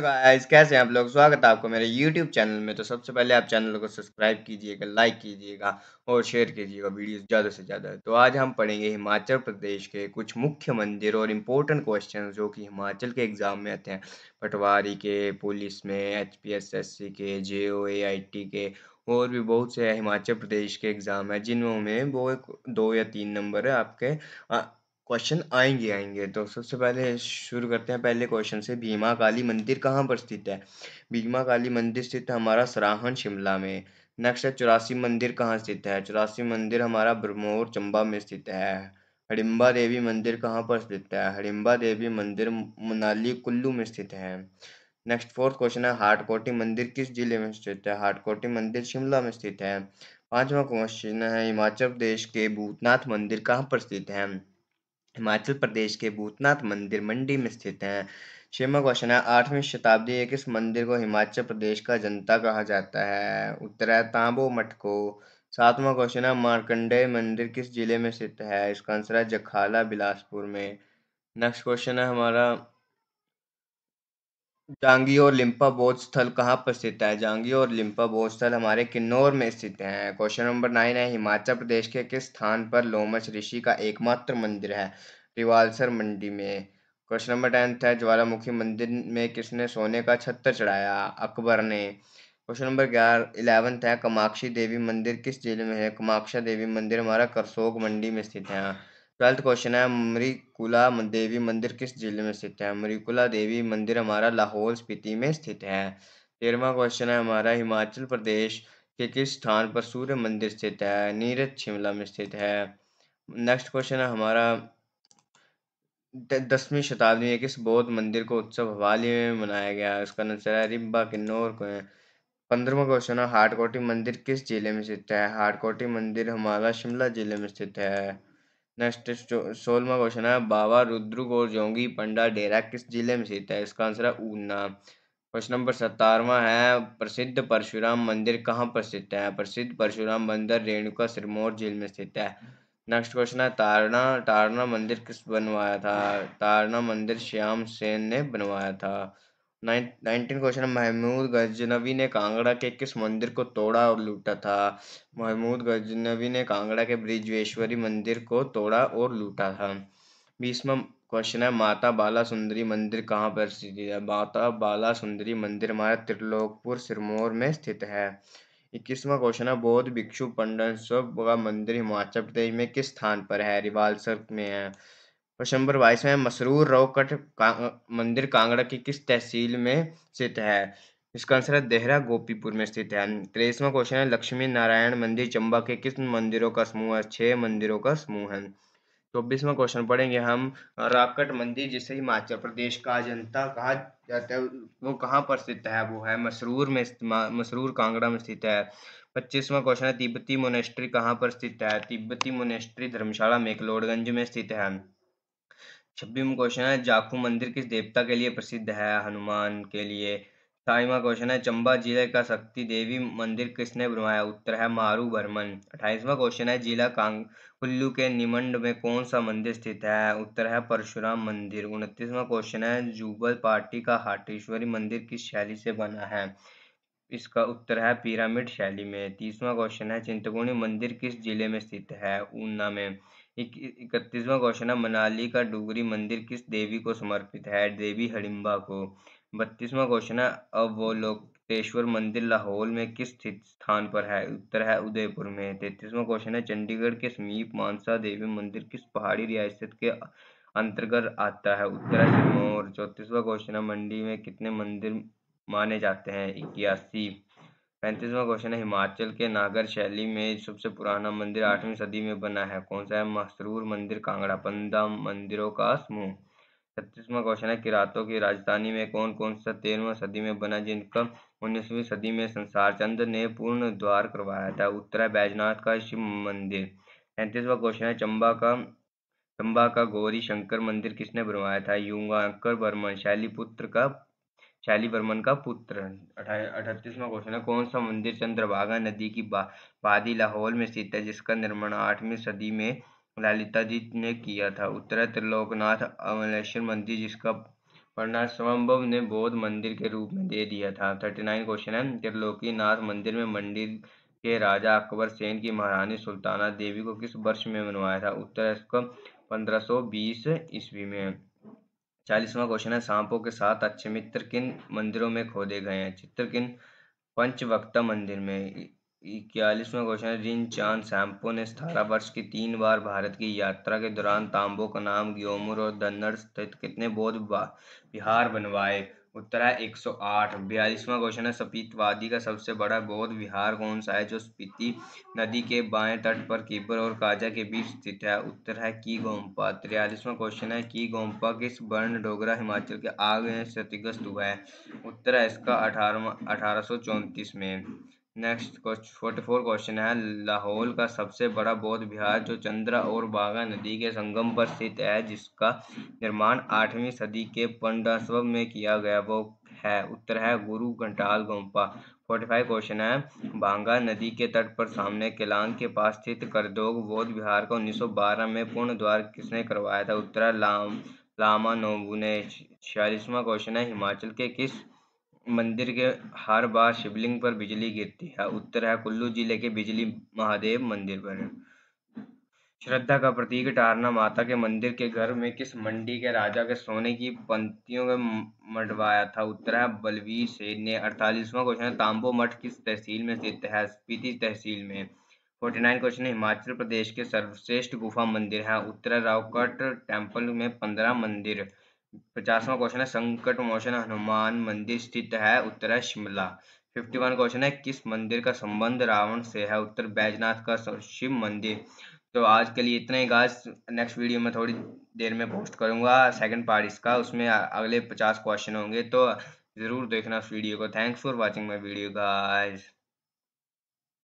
guys कैसे हैं आप लोग स्वागत है आपको मेरे यूट्यूब चैनल में तो सबसे पहले आप चैनल को सब्सक्राइब कीजिएगा लाइक कीजिएगा और शेयर कीजिएगा वीडियो ज़्यादा से ज़्यादा तो आज हम पढ़ेंगे हिमाचल प्रदेश के कुछ मुख्य मंदिर और इम्पोर्टेंट क्वेश्चन जो कि हिमाचल के एग्ज़ाम में आते हैं पटवारी के पुलिस में एच के जे ओ के और भी बहुत से हिमाचल प्रदेश के एग्ज़ाम हैं जिनमें वो दो या तीन नंबर आपके क्वेश्चन आएंगे आएंगे तो सबसे पहले शुरू करते हैं पहले क्वेश्चन से भीमा काली मंदिर कहाँ पर स्थित है भीमा काली मंदिर स्थित है हमारा सराहन शिमला में नेक्स्ट है चौरासी मंदिर कहाँ स्थित है चौरासी मंदिर हमारा ब्रह्मोर चंबा में स्थित है हडिम्बा देवी मंदिर कहाँ पर स्थित है हडिम्बा देवी मंदिर मनाली कुल्लू में स्थित है नेक्स्ट फोर्थ क्वेश्चन है हाटकोटी मंदिर किस जिले में स्थित है हाटकोटी मंदिर शिमला में स्थित है पांचवा क्वेश्चन है हिमाचल प्रदेश के भूतनाथ मंदिर कहाँ पर स्थित है हिमाचल प्रदेश के भूतनाथ मंदिर मंडी में स्थित है छमा क्वेश्चन है आठवीं शताब्दी के किस मंदिर को हिमाचल प्रदेश का जनता कहा जाता है उत्तर है तांबो मठ को सातवां क्वेश्चन है मार्कंडेय मंदिर किस जिले में स्थित है इसका आंसर है जखाला बिलासपुर में नेक्स्ट क्वेश्चन है हमारा जांगी और लिम्पा बौद्ध स्थल कहाँ पर स्थित है जांगी और लिम्पा बौद्ध स्थल हमारे किन्नौर में स्थित हैं क्वेश्चन नंबर नाइन है हिमाचल प्रदेश के किस स्थान पर लोमच ऋषि का एकमात्र मंदिर है रिवालसर मंडी में क्वेश्चन नंबर टेंथ है ज्वालामुखी मंदिर में किसने सोने का छत्तर चढ़ाया अकबर ने क्वेश्चन नंबर ग्यारह इलेवंथ है कमाक्षी देवी मंदिर किस जिले में है कमाक्षा देवी मंदिर हमारा करसोग मंडी में स्थित है ट्वेल्थ क्वेश्चन है अमरीकुला देवी मंदिर किस जिले में स्थित है अमरीकुला देवी मंदिर हमारा लाहौल स्पीति में स्थित है तेरहवा क्वेश्चन है हमारा हिमाचल प्रदेश के किस स्थान पर सूर्य मंदिर स्थित है नीरज शिमला में स्थित है नेक्स्ट क्वेश्चन है हमारा दसवीं शताब्दी में किस बौद्ध मंदिर को उत्सव हवाली में मनाया गया उसका आंसर है रिब्बा किन्नौर को पंद्रहवा क्वेश्चन है हाटकोटी मंदिर किस जिले में स्थित है हाटकोटी मंदिर हमारा शिमला जिले में स्थित है नेक्स्ट सोलवा क्वेश्चन है बाबा और जोंगी पंडा डेरा किस जिले में स्थित है इसका आंसर है ऊना क्वेश्चन नंबर सत्तारवा है प्रसिद्ध परशुराम मंदिर कहाँ पर स्थित है प्रसिद्ध परशुराम मंदिर रेणुका सिरमौर जिले में स्थित है नेक्स्ट क्वेश्चन है तारना तारना मंदिर किस बनवाया था तारना मंदिर श्याम सेन ने बनवाया था नाइनटीन क्वेश्चन महमूद गजनवी ने कांगड़ा के किस मंदिर को तोड़ा और लूटा था महमूद गजनवी ने कांगड़ा के ब्रिजवेश्वरी मंदिर को तोड़ा और लूटा था बीसवा क्वेश्चन है माता बाला सुंदरी मंदिर कहाँ पर स्थित है माता बाला सुंदरी मंदिर हमारा त्रिलोकपुर सिरमौर में स्थित है इक्कीसवा क्वेश्चन है बौद्ध भिक्षु पंडन का मंदिर हिमाचल प्रदेश में किस स्थान पर है रिवालसर में है प्रश्न नंबर बाईस में मसरूर रोकट मंदिर कांगड़ा की किस तहसील में स्थित है इसका आंसर है देहरा गोपीपुर में स्थित है तेईसवा क्वेश्चन है लक्ष्मी नारायण मंदिर चंबा के किस मंदिरों का समूह है छह मंदिरों का समूह है चौबीसवा तो क्वेश्चन पढ़ेंगे हम राकट मंदिर जिसे हिमाचल प्रदेश का जनता कहा जाता है वो कहाँ पर स्थित है वो है मसरूर में मसरूर कांगड़ा में स्थित है पच्चीसवा क्वेश्चन है तिब्बती मोनेस्ट्री कहाँ पर स्थित है तिब्बती मोनेस्ट्री धर्मशाला मेकलोडगंज में स्थित है छब्बीसवा क्वेश्चन है जाखू मंदिर किस देवता के लिए प्रसिद्ध है हनुमान के लिए सताईवा क्वेश्चन है चंबा जिले का शक्ति देवी मंदिर किसने बनवाया उत्तर है मारू बर्मन अट्ठाईसवा क्वेश्चन है जिला कांग कुल्लू के निमंड में कौन सा मंदिर स्थित है उत्तर है परशुराम मंदिर उनतीसवा क्वेश्चन है जुबल पार्टी का हाटेश्वरी मंदिर किस शैली से बना है इसका उत्तर है पिरामिड शैली में तीसवा क्वेश्चन है चिंतपूर्णी मंदिर किस जिले में स्थित है ऊना में इकतीसवा क्वेश्चन है मनाली का डूगरी मंदिर किस देवी को समर्पित है देवी हडिम्बा को बत्तीसवा क्वेश्चन है अवलोकतेश्वर मंदिर लाहौल में किस स्थान पर है उत्तर है उदयपुर में तैतीसवा क्वेश्चन है चंडीगढ़ के समीप मानसा देवी मंदिर किस पहाड़ी रियासत के अंतर्गत आता है उत्तर है सिरमौर चौतीसवा क्वेश्चन है मंडी में कितने मंदिर माने जाते हैं इक्यासी पैंतीसवा क्वेश्चन है हिमाचल के नागर शैली में सबसे पुराना मंदिर आठवीं सदी में बना है कौन सा है मसरूर मंदिर कांगड़ा पंद्रह मंदिरों का समूह छत्तीसवा क्वेश्चन है किरातों की राजधानी में कौन कौन सा तेरहवा सदी में बना जिनका उन्नीसवीं सदी में संसार चंद ने पूर्ण द्वार करवाया था उत्तरा बैजनाथ का शिव मंदिर पैंतीसवा क्वेश्चन है चंबा का चंबा का गौरी शंकर मंदिर किसने बनवाया था वर्मा शैली पुत्र का शैली वर्मन का पुत्र अठतीसवा क्वेश्चन है कौन सा मंदिर चंद्रभागा नदी की बा, लाहौल में स्थित है जिसका निर्माण आठवीं सदी में ललिता जी ने किया था उत्तर त्रिलोकनाथ अमलेश्वर मंदिर जिसका पढ़ना स्वयंभव ने बौद्ध मंदिर के रूप में दे दिया था थर्टी नाइन क्वेश्चन है त्रिलोकीनाथ मंदिर में मंदिर के राजा अकबर सेन की महारानी सुल्ताना देवी को किस वर्ष में मनवाया था उत्तर पंद्रह सौ बीस ईस्वी में चालीसवां क्वेश्चन है सांपों के साथ अच्छे मित्र किन मंदिरों में खोदे गए हैं चित्र किन पंचवक्ता मंदिर में इक्यालीसवां क्वेश्चन है रिन चांद सैम्पो ने सतारह वर्ष की तीन बार भारत की यात्रा के दौरान तांबो का नाम ग्योमुर और दन्नड़ स्थित कितने बौद्ध बिहार बनवाए उत्तर है 108 बयालीसवां क्वेश्चन है स्पीत वादी का सबसे बड़ा बौद्ध विहार कौन सा है जो स्पीति नदी के बाएं तट पर कीबर और काजा के बीच स्थित है उत्तर है की गोम्पा तिरयालीसवां क्वेश्चन है की गोम्पा किस वर्ण डोगरा हिमाचल के आग में क्षतिग्रस्त हुआ है उत्तर है इसका अठारह अठारह में next question forty four question है लाहौल का सबसे बड़ा बौद्ध विहार जो चंद्रा और बागा नदी के संगम पर स्थित है जिसका निर्माण आठवीं सदी के पंडास्व में किया गया वो है उत्तर है Guru Ghantal Gompa forty five question है बांगा नदी के तट पर सामने केलांग के पास स्थित करदोग बौद्ध विहार का 1912 में पूर्ण द्वार किसने करवाया था उत्तर लाम लामा नोबू ने छियालीसवा क्वेश्चन है हिमाचल के किस मंदिर के हर बार शिवलिंग पर बिजली गिरती है उत्तर है कुल्लू जिले के बिजली महादेव मंदिर पर श्रद्धा का प्रतीक टारना माता के मंदिर के घर में किस मंडी के राजा के सोने की पंक्तियों में मंडवाया था उत्तर है बलवीर सेन ने अड़तालीसवां क्वेश्चन है तांबो मठ किस तहसील में स्थित है स्पीति तहसील में forty nine question Himachal Pradesh के सर्वश्रेष्ठ गुफा मंदिर है उत्तर रावकट टेम्पल में पंद्रह मंदिर पचासवा क्वेश्चन है संकट मोचन हनुमान मंदिर स्थित है उत्तर है शिमला फिफ्टी वन क्वेश्चन है किस मंदिर का संबंध रावण से है उत्तर बैजनाथ का शिव मंदिर तो आज के लिए इतना ही गाज नेक्स्ट वीडियो में थोड़ी देर में पोस्ट करूंगा सेकंड पार्ट इसका उसमें अगले पचास क्वेश्चन होंगे तो ज़रूर देखना उस वीडियो को thanks for watching my video गाज